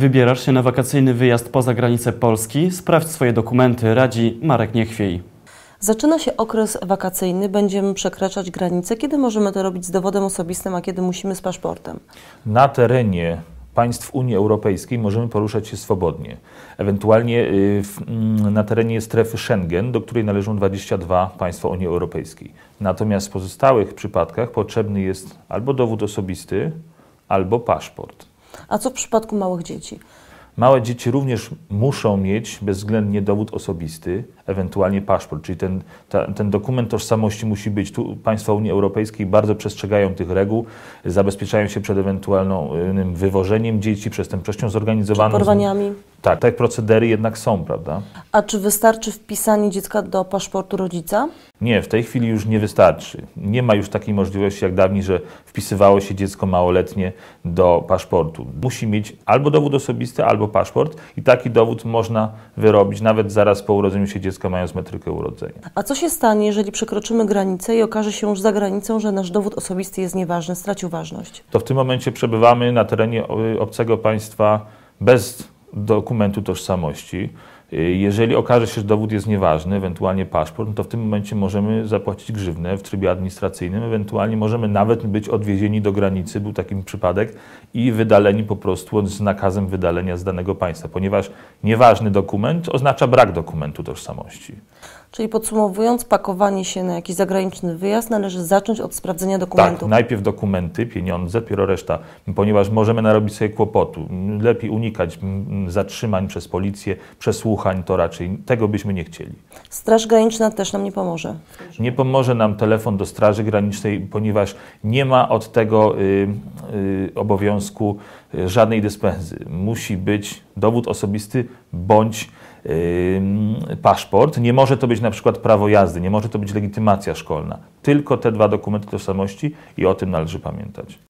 Wybierasz się na wakacyjny wyjazd poza granicę Polski? Sprawdź swoje dokumenty, radzi Marek Niechwiej. Zaczyna się okres wakacyjny, będziemy przekraczać granice. Kiedy możemy to robić z dowodem osobistym, a kiedy musimy z paszportem? Na terenie państw Unii Europejskiej możemy poruszać się swobodnie. Ewentualnie y, mm, na terenie strefy Schengen, do której należą 22 państwa Unii Europejskiej. Natomiast w pozostałych przypadkach potrzebny jest albo dowód osobisty, albo paszport. A co w przypadku małych dzieci? Małe dzieci również muszą mieć bezwzględnie dowód osobisty, ewentualnie paszport, czyli ten, ta, ten dokument tożsamości musi być. Tu państwa Unii Europejskiej bardzo przestrzegają tych reguł, zabezpieczają się przed ewentualnym wywożeniem dzieci, przestępczością zorganizowaną. Czy porwaniami. Tak, te tak, procedery jednak są, prawda? A czy wystarczy wpisanie dziecka do paszportu rodzica? Nie, w tej chwili już nie wystarczy. Nie ma już takiej możliwości jak dawniej, że wpisywało się dziecko małoletnie do paszportu. Musi mieć albo dowód osobisty, albo paszport i taki dowód można wyrobić nawet zaraz po urodzeniu się dziecka, mając metrykę urodzenia. A co się stanie, jeżeli przekroczymy granicę i okaże się już za granicą, że nasz dowód osobisty jest nieważny, stracił ważność? To w tym momencie przebywamy na terenie y, obcego państwa bez dokumentu tożsamości, Y, jeżeli okaże się, że dowód jest nieważny, ewentualnie paszport, no to w tym momencie możemy zapłacić grzywnę w trybie administracyjnym, ewentualnie możemy nawet być odwiezieni do granicy, był taki przypadek, i wydaleni po prostu z nakazem wydalenia z danego państwa, ponieważ nieważny dokument oznacza brak dokumentu tożsamości. Czyli podsumowując, pakowanie się na jakiś zagraniczny wyjazd należy zacząć od sprawdzenia dokumentów. Tak, najpierw dokumenty, pieniądze, dopiero reszta, ponieważ możemy narobić sobie kłopotu. Lepiej unikać mm, zatrzymań przez policję, przesłuchań, to raczej tego byśmy nie chcieli. Straż Graniczna też nam nie pomoże. Nie pomoże nam telefon do Straży Granicznej, ponieważ nie ma od tego y, y, obowiązku y, żadnej dyspensy. Musi być dowód osobisty bądź y, paszport. Nie może to być na przykład prawo jazdy, nie może to być legitymacja szkolna. Tylko te dwa dokumenty tożsamości i o tym należy pamiętać.